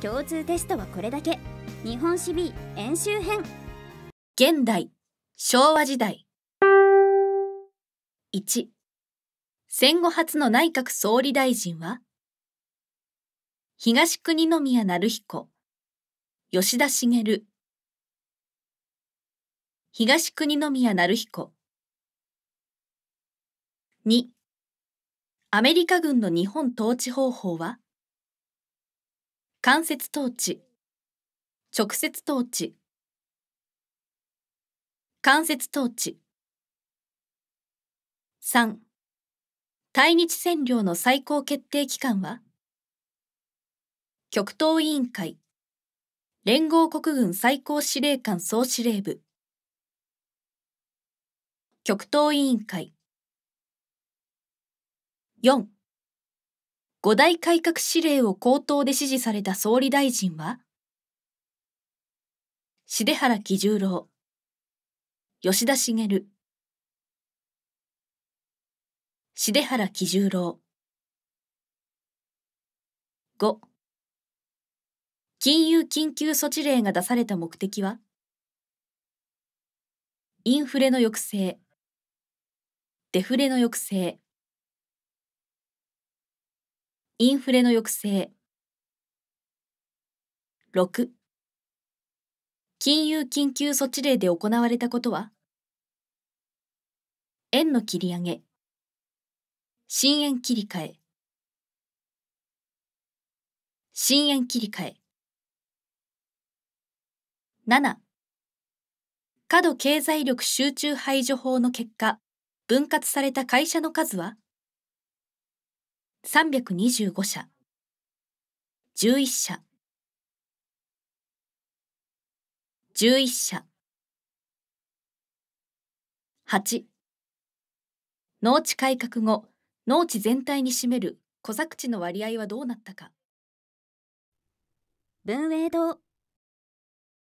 共通テストはこれだけ日本史 B 演習編現代昭和時代1戦後初の内閣総理大臣は東国宮成彦吉田茂東国宮成彦2アメリカ軍の日本統治方法は間接統治直接統治間接統治3対日占領の最高決定機関は極東委員会連合国軍最高司令官総司令部極東委員会4五大改革指令を口頭で指示された総理大臣は重原喜十郎吉田茂重原喜十郎五金融緊急措置令が出された目的はインフレの抑制デフレの抑制インフレの抑制。6金融緊急措置令で行われたことは円の切り上げ新円切り替え新円切り替え7過度経済力集中排除法の結果分割された会社の数は325社11社11社8農地改革後農地全体に占める小作地の割合はどうなったか文英堂